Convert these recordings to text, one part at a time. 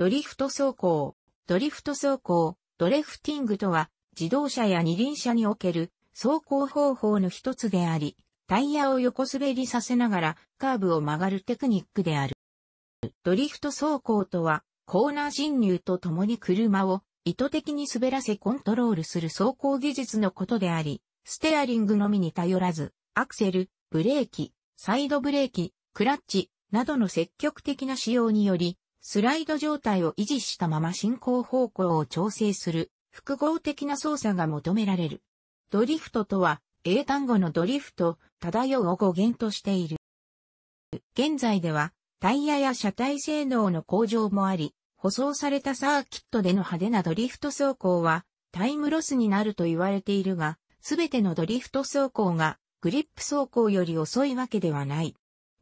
ドリフト走行。ドリフト走行、ドレフティングとは、自動車や二輪車における走行方法の一つであり、タイヤを横滑りさせながらカーブを曲がるテクニックである。ドリフト走行とは、コーナー侵入とともに車を意図的に滑らせコントロールする走行技術のことであり、ステアリングのみに頼らず、アクセル、ブレーキ、サイドブレーキ、クラッチ、などの積極的な使用により、スライド状態を維持したまま進行方向を調整する複合的な操作が求められる。ドリフトとは、英単語のドリフト、漂うを語源としている。現在では、タイヤや車体性能の向上もあり、舗装されたサーキットでの派手なドリフト走行は、タイムロスになると言われているが、すべてのドリフト走行が、グリップ走行より遅いわけではない。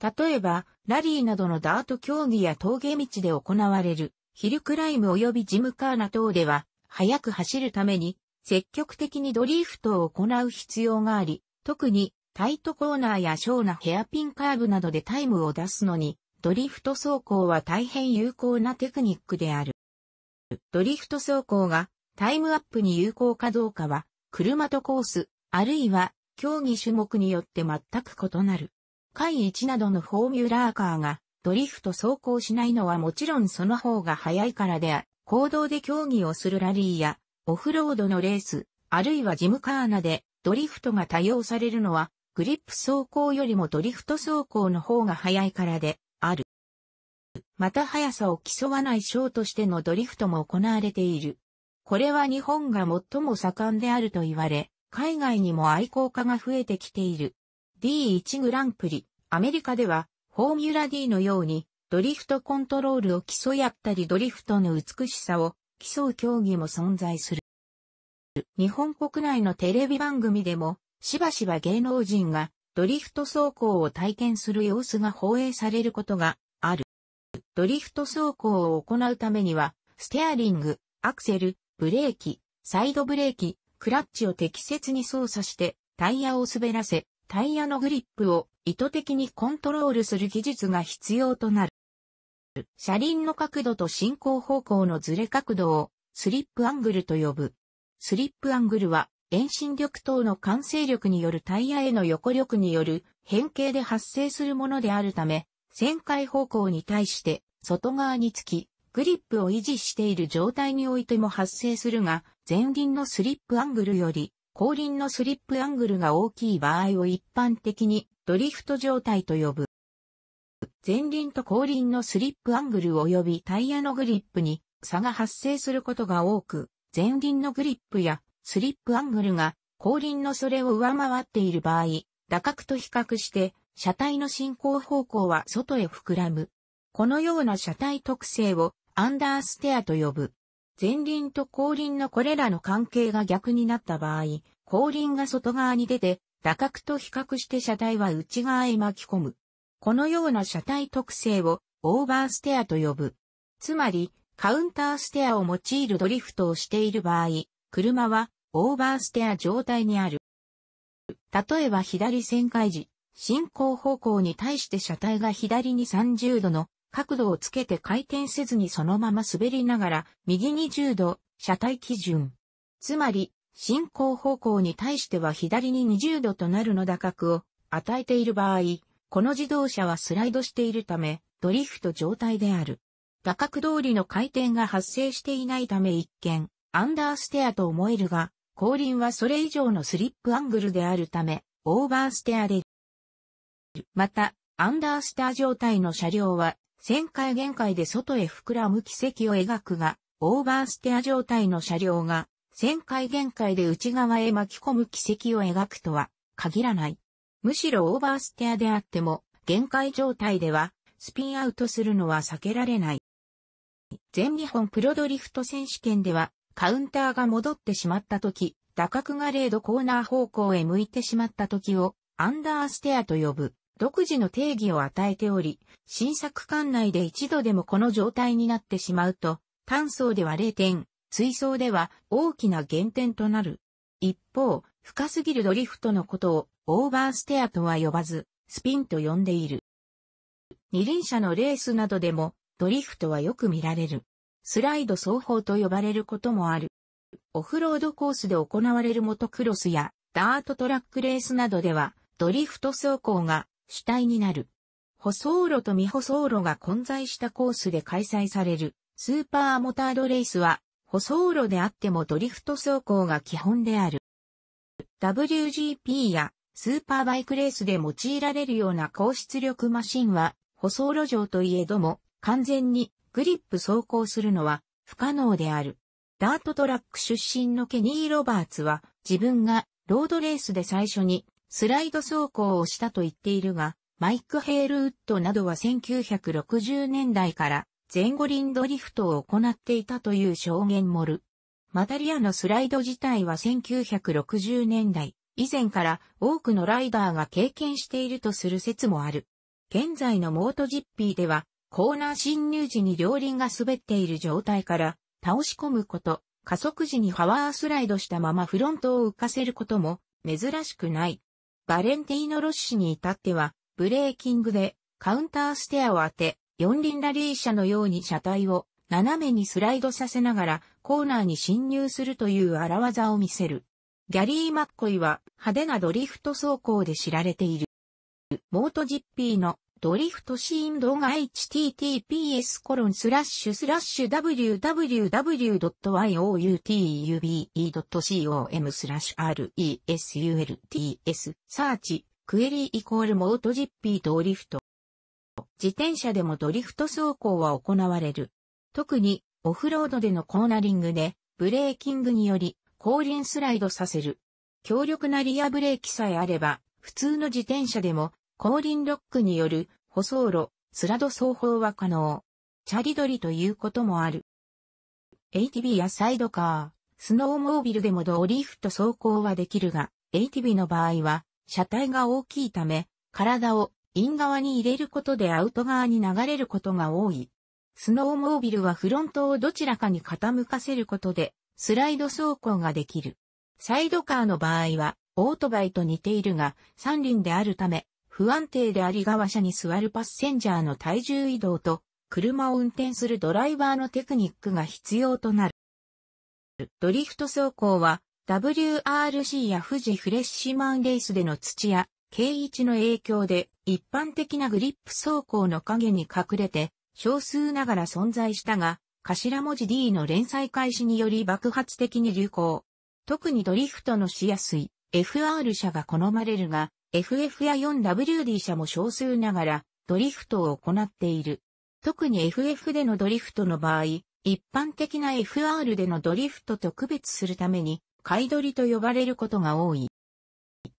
例えば、ラリーなどのダート競技や峠道で行われる、ヒルクライム及びジムカーナ等では、速く走るために、積極的にドリフトを行う必要があり、特にタイトコーナーや小なヘアピンカーブなどでタイムを出すのに、ドリフト走行は大変有効なテクニックである。ドリフト走行がタイムアップに有効かどうかは、車とコース、あるいは競技種目によって全く異なる。回1などのフォーミュラーカーがドリフト走行しないのはもちろんその方が早いからであ、行動で競技をするラリーやオフロードのレース、あるいはジムカーナでドリフトが多用されるのはグリップ走行よりもドリフト走行の方が早いからである。また速さを競わないショーとしてのドリフトも行われている。これは日本が最も盛んであると言われ、海外にも愛好家が増えてきている。D1 グランプリ、アメリカでは、フォーミュラ D のように、ドリフトコントロールを競い合ったりドリフトの美しさを競う競技も存在する。日本国内のテレビ番組でも、しばしば芸能人がドリフト走行を体験する様子が放映されることがある。ドリフト走行を行うためには、ステアリング、アクセル、ブレーキ、サイドブレーキ、クラッチを適切に操作して、タイヤを滑らせ、タイヤのグリップを意図的にコントロールする技術が必要となる。車輪の角度と進行方向のずれ角度をスリップアングルと呼ぶ。スリップアングルは遠心力等の慣性力によるタイヤへの横力による変形で発生するものであるため、旋回方向に対して外側につき、グリップを維持している状態においても発生するが、前輪のスリップアングルより後輪のスリップアングルが大きい場合を一般的にドリフト状態と呼ぶ。前輪と後輪のスリップアングル及びタイヤのグリップに差が発生することが多く、前輪のグリップやスリップアングルが後輪のそれを上回っている場合、打角と比較して車体の進行方向は外へ膨らむ。このような車体特性をアンダーステアと呼ぶ。前輪と後輪のこれらの関係が逆になった場合、後輪が外側に出て打角と比較して車体は内側へ巻き込む。このような車体特性をオーバーステアと呼ぶ。つまり、カウンターステアを用いるドリフトをしている場合、車はオーバーステア状態にある。例えば左旋回時、進行方向に対して車体が左に30度の角度をつけて回転せずにそのまま滑りながら、右1 0度、車体基準。つまり、進行方向に対しては左に20度となるの打角を与えている場合、この自動車はスライドしているため、ドリフト状態である。打角通りの回転が発生していないため一見、アンダーステアと思えるが、後輪はそれ以上のスリップアングルであるため、オーバーステアでまた、アンダーステア状態の車両は、旋回限界で外へ膨らむ軌跡を描くが、オーバーステア状態の車両が、旋回限界で内側へ巻き込む軌跡を描くとは限らない。むしろオーバーステアであっても、限界状態ではスピンアウトするのは避けられない。全日本プロドリフト選手権では、カウンターが戻ってしまった時、打角が0度コーナー方向へ向いてしまった時を、アンダーステアと呼ぶ、独自の定義を与えており、新作館内で一度でもこの状態になってしまうと、単層では0点、追走では大きな減点となる。一方、深すぎるドリフトのことをオーバーステアとは呼ばず、スピンと呼んでいる。二輪車のレースなどでもドリフトはよく見られる。スライド走法と呼ばれることもある。オフロードコースで行われるモトクロスやダートトラックレースなどではドリフト走行が主体になる。舗装路と未舗装路が混在したコースで開催されるスーパーモタードレースは舗装路であってもドリフト走行が基本である。WGP やスーパーバイクレースで用いられるような高出力マシンは、舗装路上といえども、完全にグリップ走行するのは不可能である。ダートトラック出身のケニー・ロバーツは、自分がロードレースで最初にスライド走行をしたと言っているが、マイク・ヘールウッドなどは1960年代から前後輪ドリフトを行っていたという証言もる。マタリアのスライド自体は1960年代以前から多くのライダーが経験しているとする説もある。現在のモートジッピーではコーナー侵入時に両輪が滑っている状態から倒し込むこと、加速時にパワースライドしたままフロントを浮かせることも珍しくない。バレンティーノ・ロッシに至ってはブレーキングでカウンターステアを当て四輪ラリー車のように車体を斜めにスライドさせながらコーナーに侵入するという荒技を見せる。ギャリー・マッコイは派手なドリフト走行で知られている。モートジッピーのドリフトシーン動画 https コロンスラッシュスラッシュ www.youtube.com スラッシュ results サーチクエリーイコールモートジッピードリフト自転車でもドリフト走行は行われる。特にオフロードでのコーナリングでブレーキングにより後輪スライドさせる。強力なリアブレーキさえあれば普通の自転車でも後輪ロックによる舗装路、スラド走行は可能。チャリドリということもある。ATV やサイドカー、スノーモービルでもドリフト走行はできるが、ATV の場合は車体が大きいため体をイン側に入れることでアウト側に流れることが多い。スノーモービルはフロントをどちらかに傾かせることで、スライド走行ができる。サイドカーの場合は、オートバイと似ているが、三輪であるため、不安定であり側車に座るパッセンジャーの体重移動と、車を運転するドライバーのテクニックが必要となる。ドリフト走行は、WRC や富士フレッシュマンレースでの土や K 一の影響で一般的なグリップ走行の影に隠れて少数ながら存在したが、頭文字 D の連載開始により爆発的に流行。特にドリフトのしやすい FR 車が好まれるが、FF や 4WD 車も少数ながらドリフトを行っている。特に FF でのドリフトの場合、一般的な FR でのドリフトと区別するために、買い取りと呼ばれることが多い。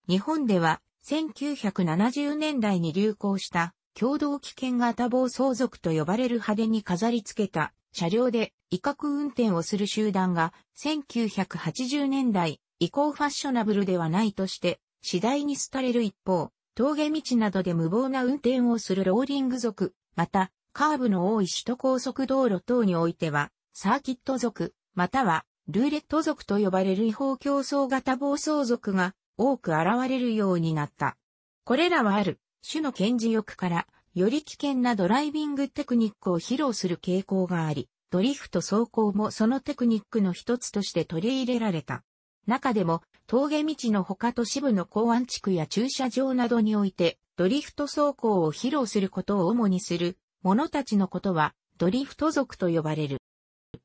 日本では1970年代に流行した共同危険型暴走族と呼ばれる派手に飾り付けた車両で威嚇運転をする集団が1980年代以降ファッショナブルではないとして次第に廃れる一方、峠道などで無謀な運転をするローリング族、またカーブの多い首都高速道路等においてはサーキット族、またはルーレット族と呼ばれる違法競争型暴走族が多く現れるようになった。これらはある種の顕示欲からより危険なドライビングテクニックを披露する傾向があり、ドリフト走行もそのテクニックの一つとして取り入れられた。中でも、峠道の他都市部の港湾地区や駐車場などにおいて、ドリフト走行を披露することを主にする、者たちのことは、ドリフト族と呼ばれる。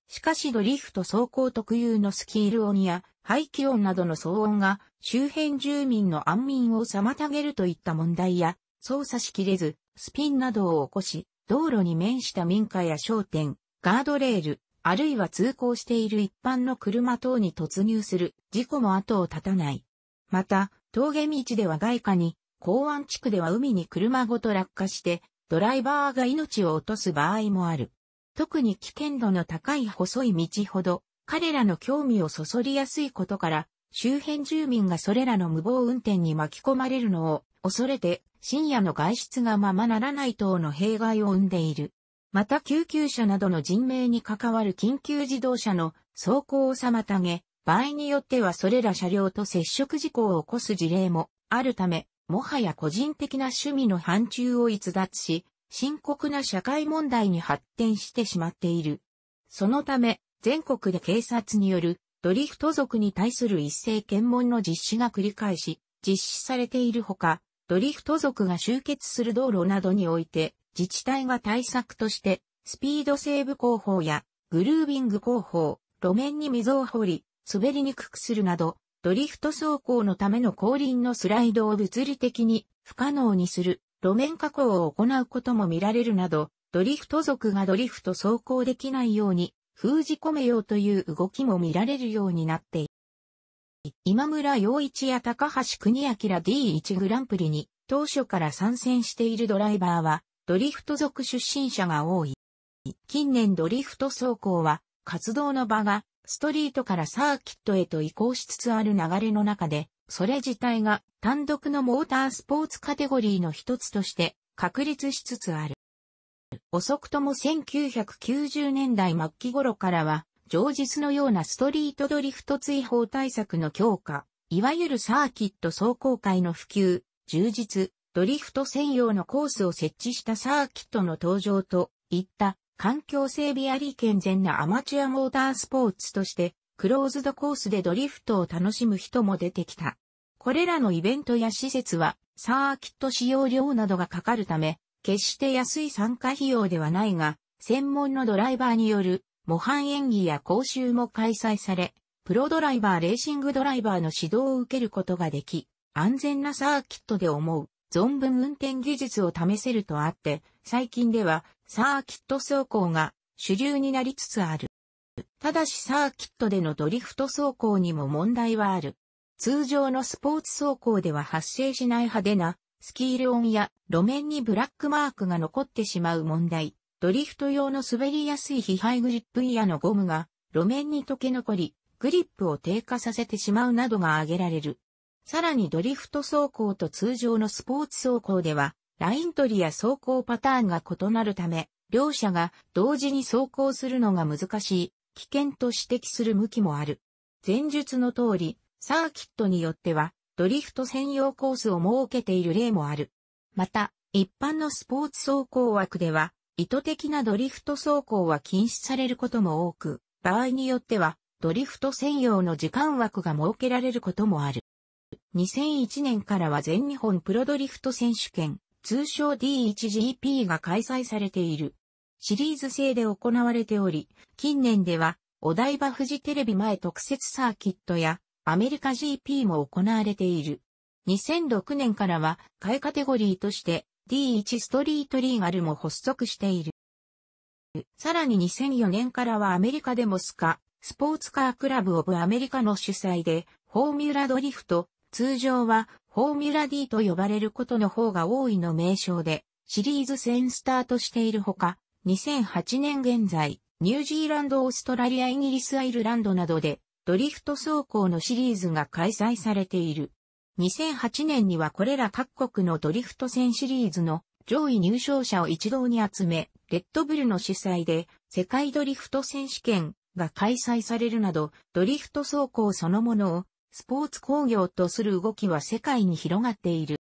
しかしドリフト走行特有のスキール音や排気音などの騒音が周辺住民の安眠を妨げるといった問題や操作しきれずスピンなどを起こし道路に面した民家や商店、ガードレール、あるいは通行している一般の車等に突入する事故も後を絶たない。また、峠道では外貨に、港湾地区では海に車ごと落下して、ドライバーが命を落とす場合もある。特に危険度の高い細い道ほど、彼らの興味をそそりやすいことから、周辺住民がそれらの無謀運転に巻き込まれるのを恐れて深夜の外出がままならない等の弊害を生んでいる。また救急車などの人命に関わる緊急自動車の走行を妨げ、場合によってはそれら車両と接触事故を起こす事例もあるため、もはや個人的な趣味の範疇を逸脱し、深刻な社会問題に発展してしまっている。そのため、全国で警察によるドリフト族に対する一斉検問の実施が繰り返し、実施されているほか、ドリフト族が集結する道路などにおいて、自治体が対策として、スピードセーブ工法や、グルービング工法、路面に溝を掘り、滑りにくくするなど、ドリフト走行のための後輪のスライドを物理的に不可能にする路面加工を行うことも見られるなど、ドリフト族がドリフト走行できないように封じ込めようという動きも見られるようになっている。今村洋一や高橋国明 D1 グランプリに当初から参戦しているドライバーはドリフト族出身者が多い。近年ドリフト走行は活動の場がストリートからサーキットへと移行しつつある流れの中でそれ自体が単独のモータースポーツカテゴリーの一つとして確立しつつある。遅くとも1990年代末期頃からは、常日のようなストリートドリフト追放対策の強化、いわゆるサーキット走行会の普及、充実、ドリフト専用のコースを設置したサーキットの登場といった環境整備あり健全なアマチュアモータースポーツとしてクローズドコースでドリフトを楽しむ人も出てきた。これらのイベントや施設は、サーキット使用料などがかかるため、決して安い参加費用ではないが、専門のドライバーによる模範演技や講習も開催され、プロドライバーレーシングドライバーの指導を受けることができ、安全なサーキットで思う存分運転技術を試せるとあって、最近ではサーキット走行が主流になりつつある。ただしサーキットでのドリフト走行にも問題はある。通常のスポーツ走行では発生しない派手な、スキール音や路面にブラックマークが残ってしまう問題。ドリフト用の滑りやすい非ハイグリップイヤーのゴムが路面に溶け残り、グリップを低下させてしまうなどが挙げられる。さらにドリフト走行と通常のスポーツ走行では、ライン取りや走行パターンが異なるため、両者が同時に走行するのが難しい危険と指摘する向きもある。前述の通り、サーキットによっては、ドリフト専用コースを設けている例もある。また、一般のスポーツ走行枠では、意図的なドリフト走行は禁止されることも多く、場合によっては、ドリフト専用の時間枠が設けられることもある。2001年からは全日本プロドリフト選手権、通称 D1GP が開催されている。シリーズ制で行われており、近年では、お台場富士テレビ前特設サーキットや、アメリカ GP も行われている。2006年からは、買いカテゴリーとして、D1 ストリートリーガルも発足している。さらに2004年からはアメリカでもスカ、スポーツカークラブオブアメリカの主催で、フォーミュラドリフト、通常はフォーミュラ D と呼ばれることの方が多いの名称で、シリーズ戦スタートしているほか、2008年現在、ニュージーランド、オーストラリア、イギリス、アイルランドなどで、ドリフト走行のシリーズが開催されている。2008年にはこれら各国のドリフト戦シリーズの上位入賞者を一堂に集め、レッドブルの主催で世界ドリフト選手権が開催されるなど、ドリフト走行そのものをスポーツ工業とする動きは世界に広がっている。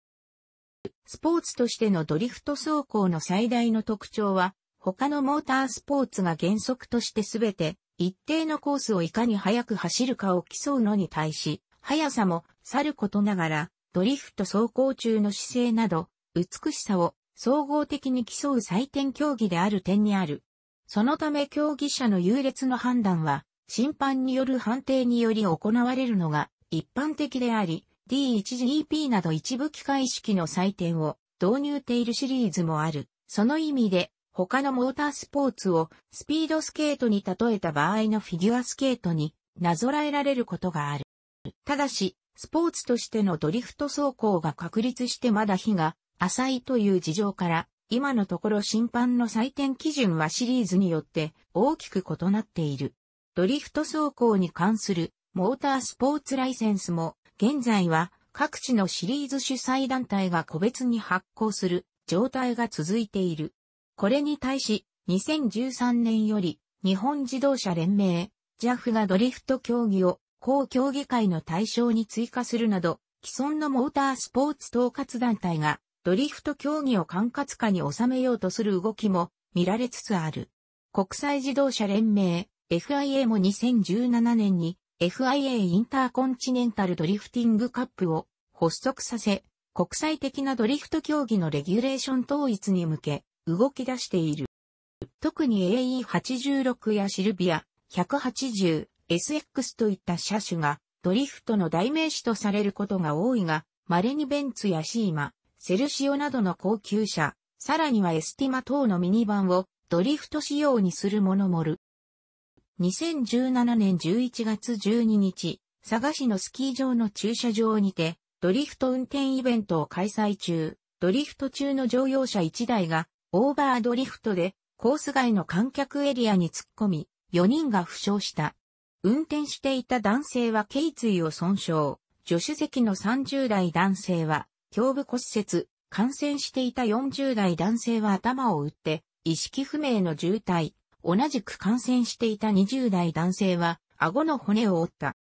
スポーツとしてのドリフト走行の最大の特徴は、他のモータースポーツが原則としてすべて一定のコースをいかに速く走るかを競うのに対し、速さもさることながら、ドリフト走行中の姿勢など、美しさを総合的に競う採点競技である点にある。そのため競技者の優劣の判断は、審判による判定により行われるのが一般的であり、D1GP など一部機械式の採点を導入ているシリーズもある。その意味で、他のモータースポーツをスピードスケートに例えた場合のフィギュアスケートになぞらえられることがある。ただし、スポーツとしてのドリフト走行が確立してまだ日が浅いという事情から、今のところ審判の採点基準はシリーズによって大きく異なっている。ドリフト走行に関するモータースポーツライセンスも現在は各地のシリーズ主催団体が個別に発行する状態が続いている。これに対し、2013年より、日本自動車連盟、JAF がドリフト競技を、公競技会の対象に追加するなど、既存のモータースポーツ統括団体が、ドリフト競技を管轄下に収めようとする動きも見られつつある。国際自動車連盟 FIA も2017年に FIA インターコンチネンタルドリフティングカップを発足させ、国際的なドリフト競技のレギュレーション統一に向け、動き出している。特に AE86 やシルビア、180、SX といった車種がドリフトの代名詞とされることが多いが、稀にベンツやシーマ、セルシオなどの高級車、さらにはエスティマ等のミニバンをドリフト仕様にするものもる。2017年11月12日、佐賀市のスキー場の駐車場にて、ドリフト運転イベントを開催中、ドリフト中の乗用車1台がオーバードリフトでコース外の観客エリアに突っ込み、4人が負傷した。運転していた男性は頸椎を損傷、助手席の30代男性は胸部骨折、感染していた40代男性は頭を打って、意識不明の重体、同じく感染していた20代男性は、顎の骨を折った。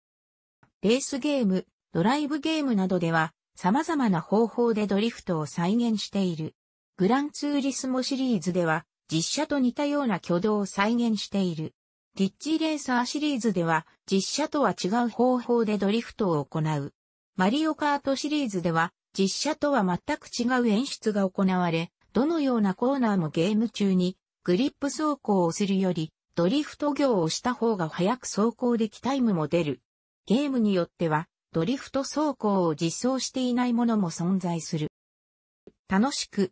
レースゲーム、ドライブゲームなどでは、様々な方法でドリフトを再現している。グランツーリスモシリーズでは、実写と似たような挙動を再現している。リッチレーサーシリーズでは、実写とは違う方法でドリフトを行う。マリオカートシリーズでは、実写とは全く違う演出が行われ、どのようなコーナーもゲーム中に、グリップ走行をするより、ドリフト行をした方が早く走行できタイムも出る。ゲームによっては、ドリフト走行を実装していないものも存在する。楽しく、